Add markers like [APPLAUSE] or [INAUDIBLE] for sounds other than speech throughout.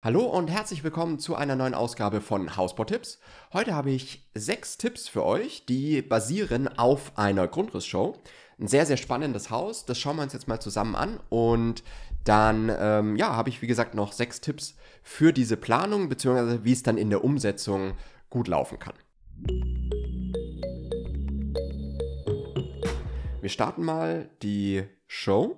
Hallo und herzlich willkommen zu einer neuen Ausgabe von Hausbautipps. Heute habe ich sechs Tipps für euch, die basieren auf einer Grundrissshow. Ein sehr, sehr spannendes Haus, das schauen wir uns jetzt mal zusammen an und dann ähm, ja, habe ich wie gesagt noch sechs Tipps für diese Planung beziehungsweise wie es dann in der Umsetzung gut laufen kann. Wir starten mal die Show.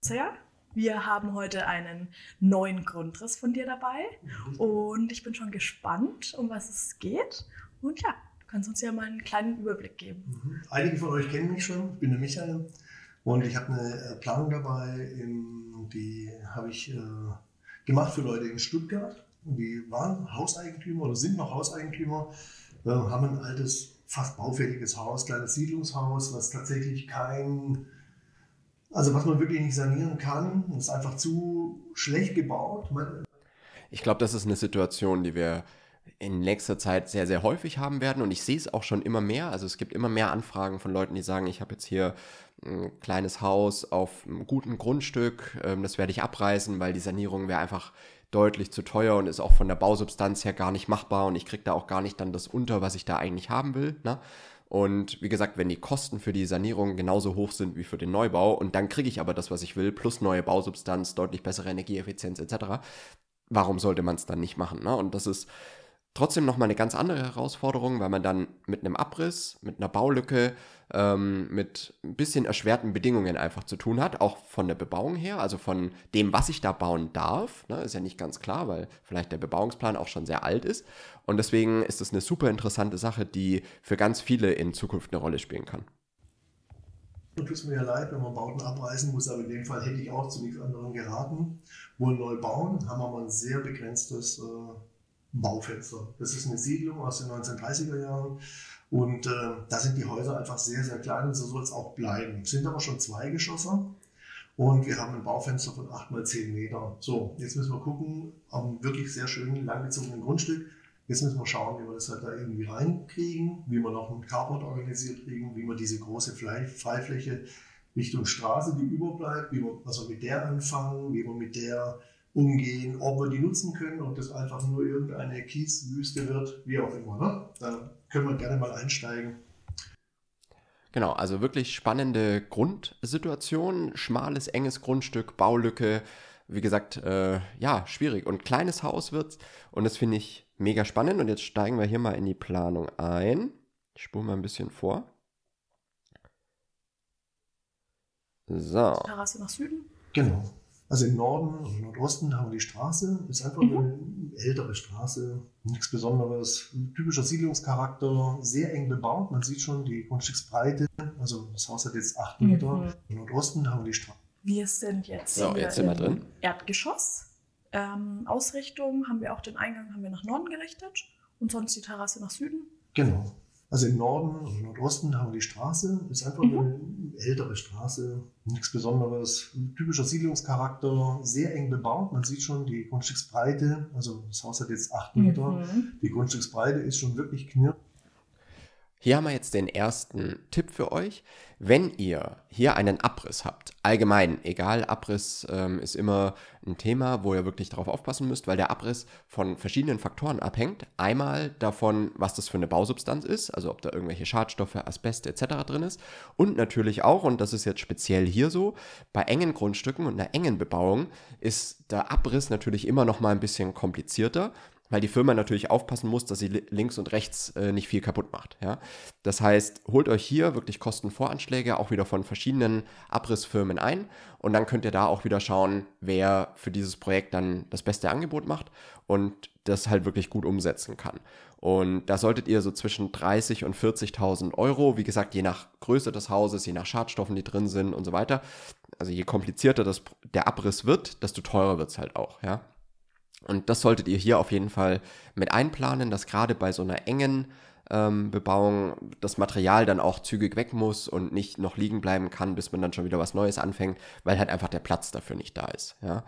Sehr. Wir haben heute einen neuen Grundriss von dir dabei mhm. und ich bin schon gespannt, um was es geht. Und ja, du kannst uns ja mal einen kleinen Überblick geben. Mhm. Einige von euch kennen mich schon, ich bin der Michael und ich habe eine äh, Planung dabei, ähm, die habe ich äh, gemacht für Leute in Stuttgart. Die waren Hauseigentümer oder sind noch Hauseigentümer, ähm, haben ein altes, fast baufälliges Haus, kleines Siedlungshaus, was tatsächlich kein also was man wirklich nicht sanieren kann, ist einfach zu schlecht gebaut. ich glaube, das ist eine Situation, die wir in nächster Zeit sehr, sehr häufig haben werden. Und ich sehe es auch schon immer mehr. Also es gibt immer mehr Anfragen von Leuten, die sagen, ich habe jetzt hier ein kleines Haus auf einem guten Grundstück, ähm, das werde ich abreißen, weil die Sanierung wäre einfach deutlich zu teuer und ist auch von der Bausubstanz her gar nicht machbar und ich kriege da auch gar nicht dann das unter, was ich da eigentlich haben will. Ne? Und wie gesagt, wenn die Kosten für die Sanierung genauso hoch sind wie für den Neubau und dann kriege ich aber das, was ich will, plus neue Bausubstanz, deutlich bessere Energieeffizienz etc., warum sollte man es dann nicht machen? Ne? Und das ist Trotzdem nochmal eine ganz andere Herausforderung, weil man dann mit einem Abriss, mit einer Baulücke, ähm, mit ein bisschen erschwerten Bedingungen einfach zu tun hat, auch von der Bebauung her, also von dem, was ich da bauen darf. Ne? Ist ja nicht ganz klar, weil vielleicht der Bebauungsplan auch schon sehr alt ist. Und deswegen ist das eine super interessante Sache, die für ganz viele in Zukunft eine Rolle spielen kann. tut es mir ja leid, wenn man Bauten abreißen muss, aber in dem Fall hätte ich auch zu nichts anderem geraten. Wohl neu bauen, haben wir mal ein sehr begrenztes. Äh Baufenster. Das ist eine Siedlung aus den 1930er Jahren und äh, da sind die Häuser einfach sehr, sehr klein und so soll es auch bleiben. Sind aber schon zwei Geschosser und wir haben ein Baufenster von 8 mal 10 Meter. So, jetzt müssen wir gucken, am wirklich sehr schönen, langgezogenen Grundstück. Jetzt müssen wir schauen, wie wir das halt da irgendwie reinkriegen, wie wir noch einen Carport organisiert kriegen, wie wir diese große Freifläche Richtung Straße, die überbleibt, wie wir, was wir mit der anfangen, wie wir mit der umgehen, ob wir die nutzen können, ob das einfach nur irgendeine Kieswüste wird, wie auch immer. Ne? Da können wir gerne mal einsteigen. Genau, also wirklich spannende Grundsituation, schmales, enges Grundstück, Baulücke, wie gesagt, äh, ja, schwierig. Und kleines Haus wird's und das finde ich mega spannend. Und jetzt steigen wir hier mal in die Planung ein. Ich spule mal ein bisschen vor. So. Terrasse nach Süden. Genau. Also im Norden und Nordosten haben wir die Straße, ist einfach mhm. eine ältere Straße, nichts Besonderes, typischer Siedlungscharakter, sehr eng bebaut. Man sieht schon die Grundstücksbreite, also das Haus hat jetzt 8 Meter. Mhm. Im Nordosten haben wir die Straße. Wir sind jetzt, ja, jetzt sind wir drin. Erdgeschoss. Ähm, Ausrichtung haben wir auch den Eingang haben wir nach Norden gerichtet und sonst die Terrasse nach Süden. Genau. Also im Norden und Nordosten haben wir die Straße, ist einfach mhm. eine ältere Straße, nichts Besonderes, typischer Siedlungscharakter, sehr eng bebaut. Man sieht schon die Grundstücksbreite, also das Haus hat jetzt acht mhm. Meter, mhm. die Grundstücksbreite ist schon wirklich knirp hier haben wir jetzt den ersten Tipp für euch. Wenn ihr hier einen Abriss habt, allgemein, egal, Abriss ähm, ist immer ein Thema, wo ihr wirklich darauf aufpassen müsst, weil der Abriss von verschiedenen Faktoren abhängt. Einmal davon, was das für eine Bausubstanz ist, also ob da irgendwelche Schadstoffe, Asbest etc. drin ist. Und natürlich auch, und das ist jetzt speziell hier so, bei engen Grundstücken und einer engen Bebauung ist der Abriss natürlich immer noch mal ein bisschen komplizierter, weil die Firma natürlich aufpassen muss, dass sie links und rechts äh, nicht viel kaputt macht. Ja? Das heißt, holt euch hier wirklich Kostenvoranschläge auch wieder von verschiedenen Abrissfirmen ein und dann könnt ihr da auch wieder schauen, wer für dieses Projekt dann das beste Angebot macht und das halt wirklich gut umsetzen kann. Und da solltet ihr so zwischen 30 und 40.000 Euro, wie gesagt, je nach Größe des Hauses, je nach Schadstoffen, die drin sind und so weiter. Also je komplizierter das, der Abriss wird, desto teurer wird es halt auch. Ja? Und das solltet ihr hier auf jeden Fall mit einplanen, dass gerade bei so einer engen ähm, Bebauung das Material dann auch zügig weg muss und nicht noch liegen bleiben kann, bis man dann schon wieder was Neues anfängt, weil halt einfach der Platz dafür nicht da ist. Ja?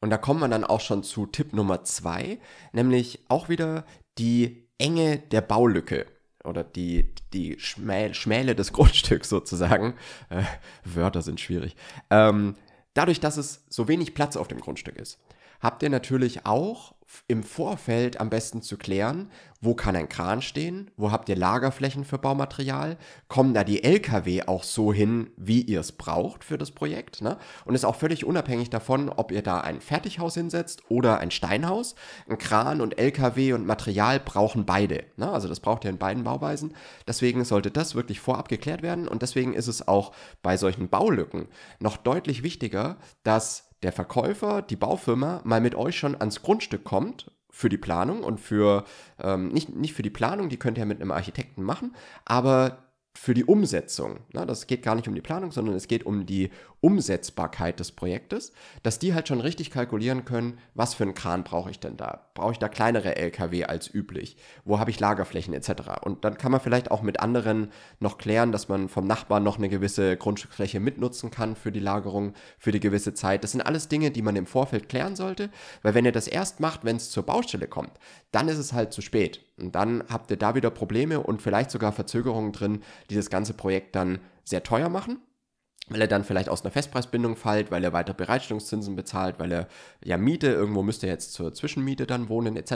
Und da kommen wir dann auch schon zu Tipp Nummer zwei, nämlich auch wieder die Enge der Baulücke oder die, die Schmäh, Schmäle des [LAUGHS] Grundstücks sozusagen. Äh, Wörter sind schwierig. Ähm, dadurch, dass es so wenig Platz auf dem Grundstück ist habt ihr natürlich auch im Vorfeld am besten zu klären, wo kann ein Kran stehen, wo habt ihr Lagerflächen für Baumaterial, kommen da die Lkw auch so hin, wie ihr es braucht für das Projekt. Ne? Und ist auch völlig unabhängig davon, ob ihr da ein Fertighaus hinsetzt oder ein Steinhaus. Ein Kran und Lkw und Material brauchen beide. Ne? Also das braucht ihr in beiden Bauweisen. Deswegen sollte das wirklich vorab geklärt werden. Und deswegen ist es auch bei solchen Baulücken noch deutlich wichtiger, dass der Verkäufer, die Baufirma mal mit euch schon ans Grundstück kommt für die Planung und für, ähm, nicht, nicht für die Planung, die könnt ihr mit einem Architekten machen, aber für die Umsetzung. Na, das geht gar nicht um die Planung, sondern es geht um die Umsetzbarkeit des Projektes, dass die halt schon richtig kalkulieren können, was für einen Kran brauche ich denn da? Brauche ich da kleinere LKW als üblich? Wo habe ich Lagerflächen etc.? Und dann kann man vielleicht auch mit anderen noch klären, dass man vom Nachbarn noch eine gewisse Grundstücksfläche mitnutzen kann für die Lagerung, für die gewisse Zeit. Das sind alles Dinge, die man im Vorfeld klären sollte, weil wenn ihr das erst macht, wenn es zur Baustelle kommt, dann ist es halt zu spät. Und dann habt ihr da wieder Probleme und vielleicht sogar Verzögerungen drin, die das ganze Projekt dann sehr teuer machen weil er dann vielleicht aus einer Festpreisbindung fällt, weil er weiter Bereitstellungszinsen bezahlt, weil er ja Miete, irgendwo müsste er jetzt zur Zwischenmiete dann wohnen etc.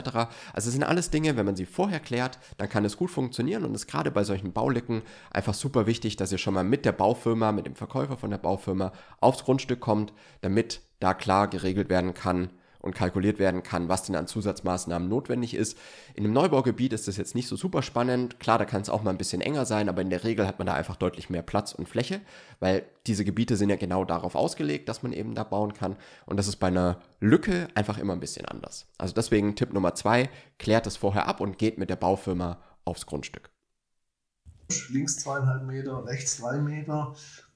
Also es sind alles Dinge, wenn man sie vorher klärt, dann kann es gut funktionieren und ist gerade bei solchen Baulücken einfach super wichtig, dass ihr schon mal mit der Baufirma, mit dem Verkäufer von der Baufirma aufs Grundstück kommt, damit da klar geregelt werden kann, und kalkuliert werden kann, was denn an Zusatzmaßnahmen notwendig ist. In einem Neubaugebiet ist das jetzt nicht so super spannend. Klar, da kann es auch mal ein bisschen enger sein, aber in der Regel hat man da einfach deutlich mehr Platz und Fläche, weil diese Gebiete sind ja genau darauf ausgelegt, dass man eben da bauen kann. Und das ist bei einer Lücke einfach immer ein bisschen anders. Also deswegen Tipp Nummer zwei, klärt es vorher ab und geht mit der Baufirma aufs Grundstück. Links zweieinhalb Meter, rechts zwei Meter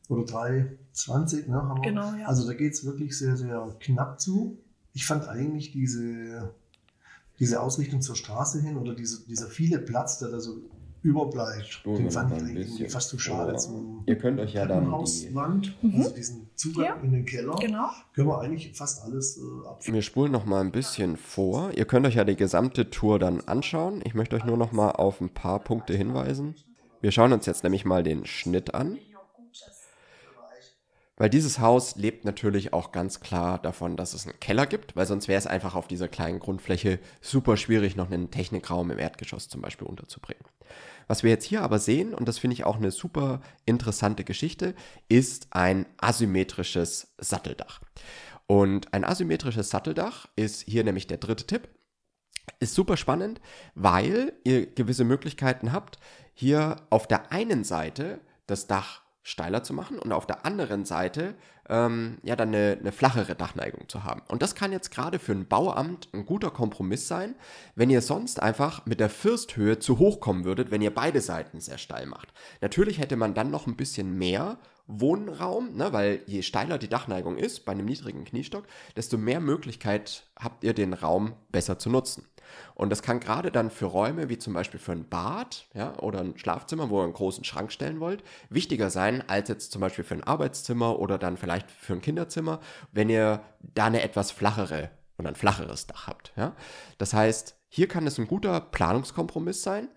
oder drei zwanzig. Ne, genau, ja. Also da geht es wirklich sehr, sehr knapp zu ich fand eigentlich diese, diese Ausrichtung zur Straße hin oder diese, dieser viele Platz, der da so überbleibt, Stuhl, den fand ich eigentlich fast zu schade. Oh. Zum Ihr könnt euch ja dann Hauswand, die, mhm. also diesen Zugang ja, in den Keller, genau. können wir eigentlich fast alles äh, abführen. Wir spulen noch mal ein bisschen vor. Ihr könnt euch ja die gesamte Tour dann anschauen. Ich möchte euch nur noch mal auf ein paar Punkte hinweisen. Wir schauen uns jetzt nämlich mal den Schnitt an. Weil dieses Haus lebt natürlich auch ganz klar davon, dass es einen Keller gibt, weil sonst wäre es einfach auf dieser kleinen Grundfläche super schwierig, noch einen Technikraum im Erdgeschoss zum Beispiel unterzubringen. Was wir jetzt hier aber sehen, und das finde ich auch eine super interessante Geschichte, ist ein asymmetrisches Satteldach. Und ein asymmetrisches Satteldach ist hier nämlich der dritte Tipp. Ist super spannend, weil ihr gewisse Möglichkeiten habt, hier auf der einen Seite das Dach steiler zu machen und auf der anderen Seite ähm, ja dann eine, eine, flachere Dachneigung zu haben. Und das kann jetzt gerade für ein Bauamt ein guter Kompromiss sein, wenn ihr sonst einfach mit der Firsthöhe zu hoch kommen würdet, wenn ihr beide Seiten sehr steil macht. Natürlich hätte man dann noch ein bisschen mehr Wohnraum, ne, weil je steiler die Dachneigung ist bei einem niedrigen Kniestock, desto mehr Möglichkeit habt ihr den Raum besser zu nutzen. Und das kann gerade dann für Räume wie zum Beispiel für ein Bad ja, oder ein Schlafzimmer, wo ihr einen großen Schrank stellen wollt, wichtiger sein als jetzt zum Beispiel für ein Arbeitszimmer oder dann vielleicht für ein Kinderzimmer, wenn ihr da eine etwas flachere und ein flacheres Dach habt. Ja. Das heißt, hier kann es ein guter Planungskompromiss sein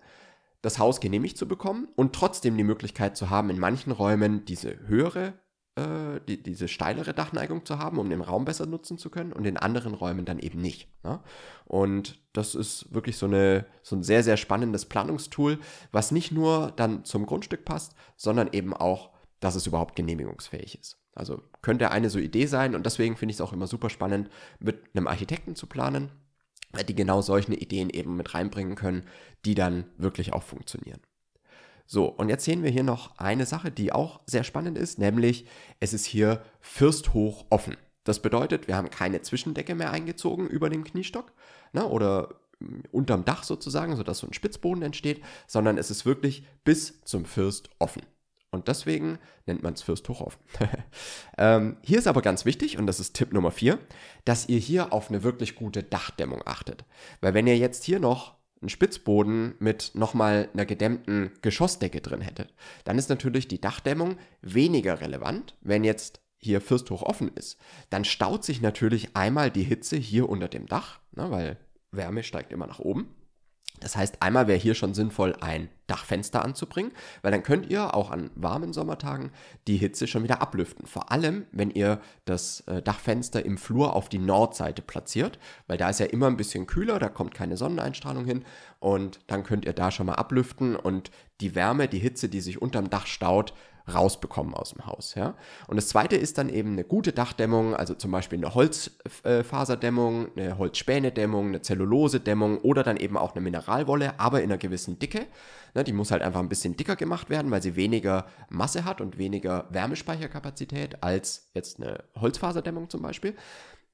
das Haus genehmigt zu bekommen und trotzdem die Möglichkeit zu haben, in manchen Räumen diese höhere äh, die, diese steilere Dachneigung zu haben, um den Raum besser nutzen zu können und in anderen Räumen dann eben nicht. Ne? Und das ist wirklich so, eine, so ein sehr, sehr spannendes Planungstool, was nicht nur dann zum Grundstück passt, sondern eben auch, dass es überhaupt genehmigungsfähig ist. Also könnte eine so Idee sein und deswegen finde ich es auch immer super spannend, mit einem Architekten zu planen, weil die genau solche Ideen eben mit reinbringen können, die dann wirklich auch funktionieren. So, und jetzt sehen wir hier noch eine Sache, die auch sehr spannend ist, nämlich es ist hier fürsthoch offen. Das bedeutet, wir haben keine Zwischendecke mehr eingezogen über dem Kniestock ne, oder hm, unterm Dach sozusagen, sodass so ein Spitzboden entsteht, sondern es ist wirklich bis zum First offen. Und deswegen nennt man es Fürst Hochoffen. [LAUGHS] ähm, hier ist aber ganz wichtig, und das ist Tipp Nummer 4, dass ihr hier auf eine wirklich gute Dachdämmung achtet. Weil wenn ihr jetzt hier noch einen Spitzboden mit nochmal einer gedämmten Geschossdecke drin hättet, dann ist natürlich die Dachdämmung weniger relevant. Wenn jetzt hier Fürsthoch offen ist, dann staut sich natürlich einmal die Hitze hier unter dem Dach, ne, weil Wärme steigt immer nach oben. Das heißt, einmal wäre hier schon sinnvoll, ein Dachfenster anzubringen, weil dann könnt ihr auch an warmen Sommertagen die Hitze schon wieder ablüften. Vor allem, wenn ihr das äh, Dachfenster im Flur auf die Nordseite platziert, weil da ist ja immer ein bisschen kühler, da kommt keine Sonneneinstrahlung hin und dann könnt ihr da schon mal ablüften und die Wärme, die Hitze, die sich unterm Dach staut, rausbekommen aus dem Haus. Ja? Und das zweite ist dann eben eine gute Dachdämmung, also zum Beispiel eine Holzfaserdämmung, äh, eine Holzspänedämmung, eine Zellulose-Dämmung oder dann eben auch eine Mineralwolle, aber in einer gewissen Dicke. Ne? Die muss halt einfach ein bisschen dicker gemacht werden, weil sie weniger Masse hat und weniger Wärmespeicherkapazität als jetzt eine Holzfaserdämmung zum Beispiel.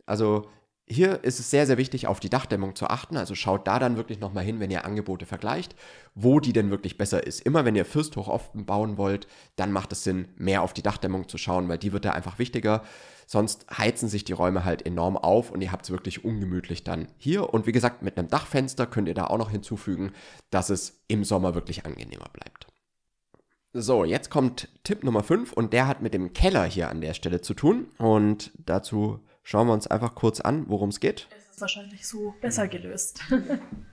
Also hier ist es sehr, sehr wichtig, auf die Dachdämmung zu achten. Also schaut da dann wirklich nochmal hin, wenn ihr Angebote vergleicht, wo die denn wirklich besser ist. Immer wenn ihr offen bauen wollt, dann macht es Sinn, mehr auf die Dachdämmung zu schauen, weil die wird da einfach wichtiger. Sonst heizen sich die Räume halt enorm auf und ihr habt es wirklich ungemütlich dann hier. Und wie gesagt, mit einem Dachfenster könnt ihr da auch noch hinzufügen, dass es im Sommer wirklich angenehmer bleibt. So, jetzt kommt Tipp Nummer 5 und der hat mit dem Keller hier an der Stelle zu tun. Und dazu Schauen wir uns einfach kurz an, worum es geht. Es ist wahrscheinlich so besser gelöst.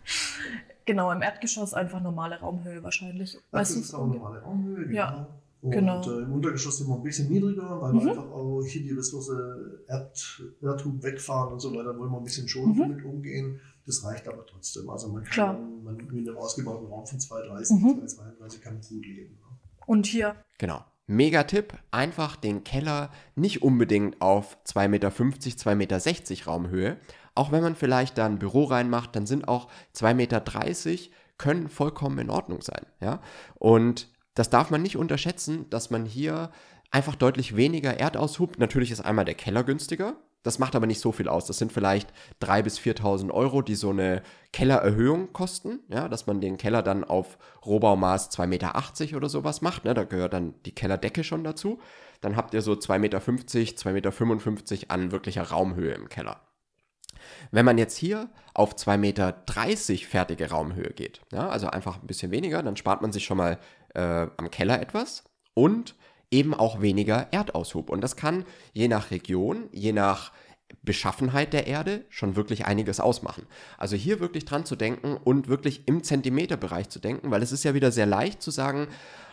[LAUGHS] genau, im Erdgeschoss einfach normale Raumhöhe wahrscheinlich. Das ist auch normale Raumhöhe, genau. Ja. Und genau. äh, im Untergeschoss sind wir ein bisschen niedriger, weil mhm. wir einfach auch hier die Ressource Erd, Erdhub wegfahren und so weiter, wollen wir ein bisschen schon mhm. mit umgehen. Das reicht aber trotzdem. Also man kann man, mit einem ausgebauten Raum von 230, mhm. 232 kann gut leben. Und hier. Genau. Mega-Tipp, einfach den Keller nicht unbedingt auf 2,50 Meter, 2,60 Meter Raumhöhe. Auch wenn man vielleicht da ein Büro reinmacht, dann sind auch 2,30 Meter können vollkommen in Ordnung sein. Ja? Und das darf man nicht unterschätzen, dass man hier einfach deutlich weniger Erd aushubt. Natürlich ist einmal der Keller günstiger, das macht aber nicht so viel aus. Das sind vielleicht 3.000 bis 4.000 Euro, die so eine Kellererhöhung kosten, ja, dass man den Keller dann auf Rohbaumaß 2,80 Meter oder sowas macht. Ne? Da gehört dann die Kellerdecke schon dazu. Dann habt ihr so 2,50 Meter, 2,55 Meter an wirklicher Raumhöhe im Keller. Wenn man jetzt hier auf 2,30 Meter fertige Raumhöhe geht, ja, also einfach ein bisschen weniger, dann spart man sich schon mal äh, am Keller etwas und eben auch weniger Erdaushub. Und das kann je nach Region, je nach Beschaffenheit der Erde schon wirklich einiges ausmachen. Also hier wirklich dran zu denken und wirklich im Zentimeterbereich zu denken, weil es ist ja wieder sehr leicht zu sagen,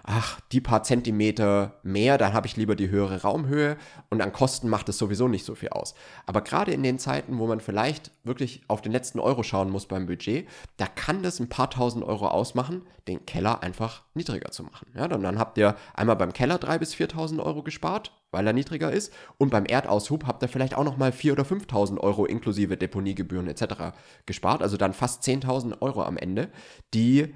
ach, die paar Zentimeter mehr, dann habe ich lieber die höhere Raumhöhe und an Kosten macht es sowieso nicht so viel aus. Aber gerade in den Zeiten, wo man vielleicht wirklich auf den letzten Euro schauen muss beim Budget, da kann das ein paar tausend Euro ausmachen, den Keller einfach niedriger zu machen. Ja, dann, dann habt ihr einmal beim Keller 3.000 bis 4.000 Euro gespart, weil er niedriger ist. Und beim Erdaushub habt ihr vielleicht auch nochmal 4.000 oder 5.000 Euro inklusive Deponiegebühren etc. gespart. Also dann fast 10.000 Euro am Ende, die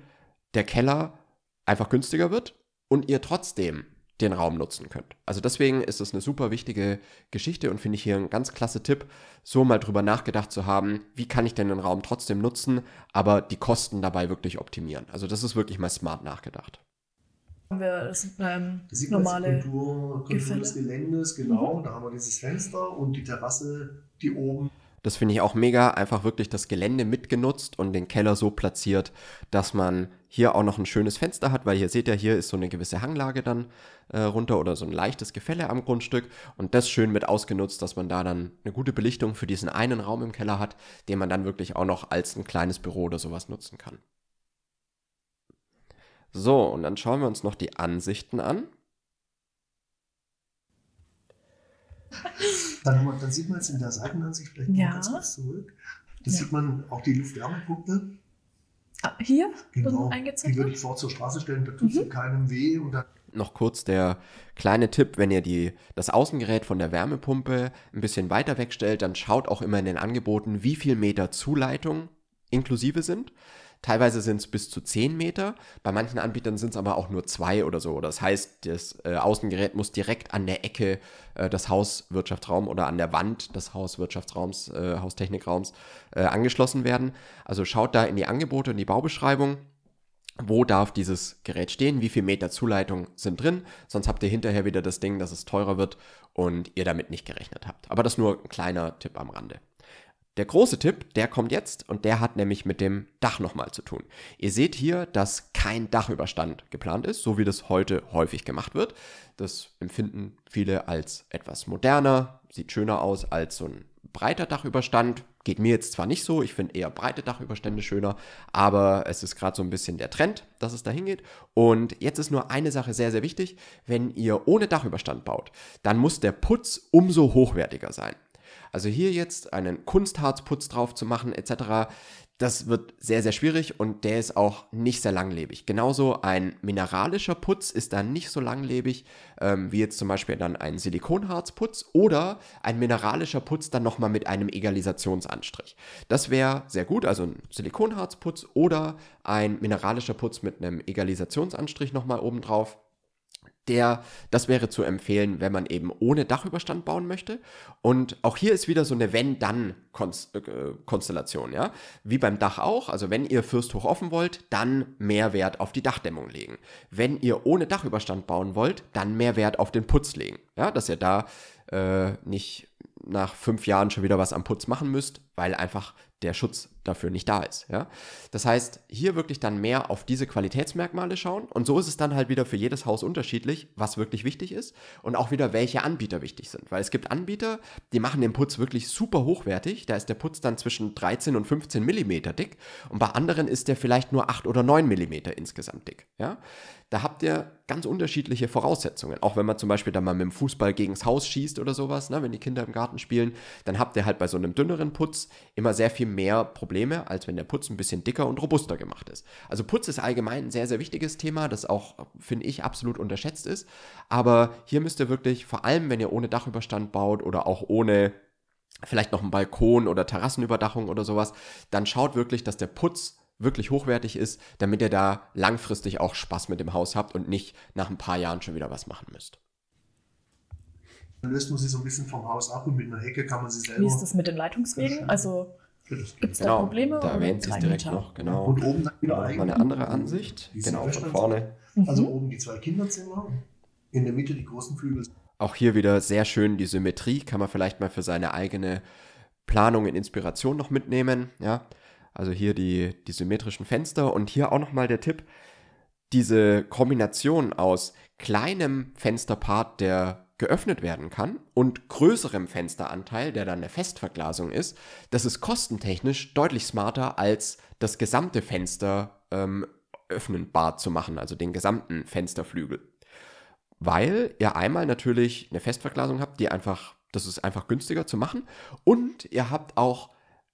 der Keller einfach günstiger wird und ihr trotzdem den Raum nutzen könnt. Also deswegen ist das eine super wichtige Geschichte und finde ich hier ein ganz klasse Tipp, so mal drüber nachgedacht zu haben, wie kann ich denn den Raum trotzdem nutzen, aber die Kosten dabei wirklich optimieren. Also das ist wirklich mal smart nachgedacht. Haben wir das ähm, das normale Kontur, Kontur des Geländes, genau, mhm. da haben wir dieses Fenster und die Terrasse, die oben das finde ich auch mega. Einfach wirklich das Gelände mitgenutzt und den Keller so platziert, dass man hier auch noch ein schönes Fenster hat, weil hier seht ihr, hier ist so eine gewisse Hanglage dann äh, runter oder so ein leichtes Gefälle am Grundstück und das schön mit ausgenutzt, dass man da dann eine gute Belichtung für diesen einen Raum im Keller hat, den man dann wirklich auch noch als ein kleines Büro oder sowas nutzen kann. So, und dann schauen wir uns noch die Ansichten an. [LAUGHS] Dann, dann, sieht man es in der Seitenansicht vielleicht ja. ganz kurz zurück. Da ja. sieht man auch die Luftwärmepumpe. Ah, hier? Genau. Die würde ich vor zur Straße stellen, da tut mhm. keinem weh. Noch kurz der kleine Tipp, wenn ihr die, das Außengerät von der Wärmepumpe ein bisschen weiter wegstellt, dann schaut auch immer in den Angeboten, wie viel Meter Zuleitung inklusive sind. Teilweise sind es bis zu 10 Meter. Bei manchen Anbietern sind es aber auch nur zwei oder so. Das heißt, das äh, Außengerät muss direkt an der Ecke äh, des Hauswirtschaftsraums oder an der Wand des Hauswirtschaftsraums, äh, Haustechnikraums äh, angeschlossen werden. Also schaut da in die Angebote, und die Baubeschreibung wo darf dieses Gerät stehen, wie viele Meter Zuleitung sind drin, sonst habt ihr hinterher wieder das Ding, dass es teurer wird und ihr damit nicht gerechnet habt. Aber das nur ein kleiner Tipp am Rande. Der große Tipp, der kommt jetzt und der hat nämlich mit dem Dach nochmal zu tun. Ihr seht hier, dass kein Dachüberstand geplant ist, so wie das heute häufig gemacht wird. Das empfinden viele als etwas moderner, sieht schöner aus als so ein breiter Dachüberstand. Geht mir jetzt zwar nicht so, ich finde eher breite Dachüberstände schöner, aber es ist gerade so ein bisschen der Trend, dass es dahin geht. Und jetzt ist nur eine Sache sehr, sehr wichtig. Wenn ihr ohne Dachüberstand baut, dann muss der Putz umso hochwertiger sein. Also hier jetzt einen Kunstharzputz drauf zu machen etc., das wird sehr, sehr schwierig und der ist auch nicht sehr langlebig. Genauso ein mineralischer Putz ist dann nicht so langlebig ähm, wie jetzt zum Beispiel dann ein Silikonharzputz oder ein mineralischer Putz dann nochmal mit einem Egalisationsanstrich. Das wäre sehr gut, also ein Silikonharzputz oder ein mineralischer Putz mit einem Egalisationsanstrich nochmal obendrauf der, das wäre zu empfehlen, wenn man eben ohne Dachüberstand bauen möchte. Und auch hier ist wieder so eine Wenn-Dann-Konstellation, äh, äh, ja. Wie beim Dach auch. Also wenn ihr Fürsthoch offen wollt, dann mehr Wert auf die Dachdämmung legen. Wenn ihr ohne Dachüberstand bauen wollt, dann mehr Wert auf den Putz legen. Ja, dass ihr da äh, nicht nach fünf Jahren schon wieder was am Putz machen müsst, weil einfach der Schutz dafür nicht da ist. Ja? Das heißt, hier wirklich dann mehr auf diese Qualitätsmerkmale schauen und so ist es dann halt wieder für jedes Haus unterschiedlich, was wirklich wichtig ist und auch wieder, welche Anbieter wichtig sind. Weil es gibt Anbieter, die machen den Putz wirklich super hochwertig, da ist der Putz dann zwischen 13 und 15 Millimeter dick und bei anderen ist der vielleicht nur 8 oder 9 Millimeter insgesamt dick. Ja? Da habt ihr ganz unterschiedliche Voraussetzungen. Auch wenn man zum Beispiel dann mal mit dem Fußball gegens Haus schießt oder sowas, ne? wenn die Kinder im Garten spielen, dann habt ihr halt bei so einem dünneren Putz immer sehr viel mehr Probleme, als wenn der Putz ein bisschen dicker und robuster gemacht ist. Also Putz ist allgemein ein sehr, sehr wichtiges Thema, das auch, finde ich, absolut unterschätzt ist. Aber hier müsst ihr wirklich, vor allem wenn ihr ohne Dachüberstand baut oder auch ohne vielleicht noch einen Balkon oder Terrassenüberdachung oder sowas, dann schaut wirklich, dass der Putz wirklich hochwertig ist, damit ihr da langfristig auch Spaß mit dem Haus habt und nicht nach ein paar Jahren schon wieder was machen müsst löst man sie so ein bisschen vom Haus ab und mit einer Hecke kann man sie selber. Wie ist das mit den Leitungswegen? Also gibt es da genau, Probleme? Da erwähnt sich direkt Meter? noch, genau. Und oben dann wieder genau, eine andere Ansicht. genau, von vorne. Also mhm. oben die zwei Kinderzimmer, in der Mitte die großen Flügel. Auch hier wieder sehr schön die Symmetrie, kann man vielleicht mal für seine eigene Planung und Inspiration noch mitnehmen. Ja? Also hier die, die symmetrischen Fenster und hier auch nochmal der Tipp, diese Kombination aus kleinem Fensterpart, der geöffnet werden kann und größerem Fensteranteil, der dann eine Festverglasung ist, das ist kostentechnisch deutlich smarter, als das gesamte Fenster ähm, öffnenbar zu machen, also den gesamten Fensterflügel. Weil ihr einmal natürlich eine Festverglasung habt, die einfach, das ist einfach günstiger zu machen und ihr habt auch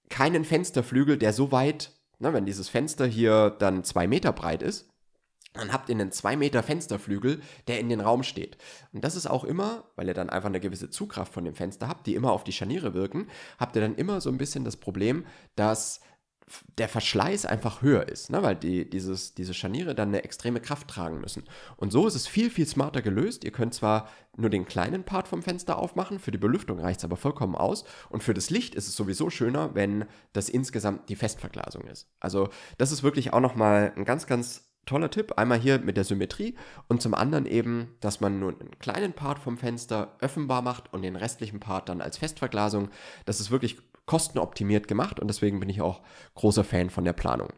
keinen Fensterflügel, der so weit, na, ne, wenn dieses Fenster hier dann zwei Meter breit ist, dann habt ihr einen 2 Meter Fensterflügel, der in den Raum steht. Und das ist auch immer, weil ihr dann einfach eine gewisse Zugkraft von dem Fenster habt, die immer auf die Scharniere wirken, habt ihr dann immer so ein bisschen das Problem, dass der Verschleiß einfach höher ist, ne? weil die, dieses, diese Scharniere dann eine extreme Kraft tragen müssen. Und so ist es viel, viel smarter gelöst. Ihr könnt zwar nur den kleinen Part vom Fenster aufmachen, für die Belüftung reicht es aber vollkommen aus. Und für das Licht ist es sowieso schöner, wenn das insgesamt die Festverglasung ist. Also das ist wirklich auch nochmal ein ganz, ganz toller Tipp. Einmal hier mit der Symmetrie und zum anderen eben, dass man nur einen kleinen Part vom Fenster öffentlich macht und den restlichen Part dann als Festverglasung. Das ist wirklich kostenoptimiert gemacht und deswegen bin ich auch großer Fan von der Planung.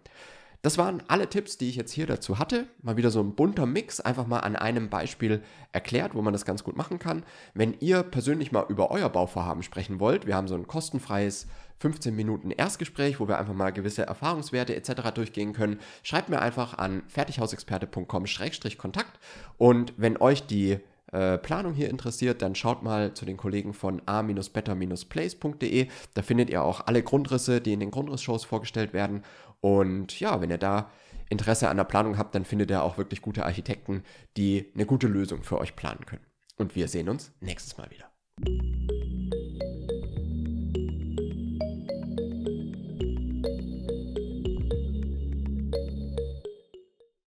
Das waren alle Tipps, die ich jetzt hier dazu hatte. Mal wieder so ein bunter Mix, einfach mal an einem Beispiel erklärt, wo man das ganz gut machen kann. Wenn ihr persönlich mal über euer Bauvorhaben sprechen wollt, wir haben so ein kostenfreies 15 Minuten Erstgespräch, wo wir einfach mal gewisse Erfahrungswerte etc. durchgehen können. Schreibt mir einfach an fertighausexperte.com-kontakt und wenn euch die äh, Planung hier interessiert, dann schaut mal zu den Kollegen von a-better-place.de. Da findet ihr auch alle Grundrisse, die in den Grundrissshows vorgestellt werden. Und ja, wenn ihr da Interesse an der Planung habt, dann findet ihr auch wirklich gute Architekten, die eine gute Lösung für euch planen können. Und wir sehen uns nächstes Mal wieder.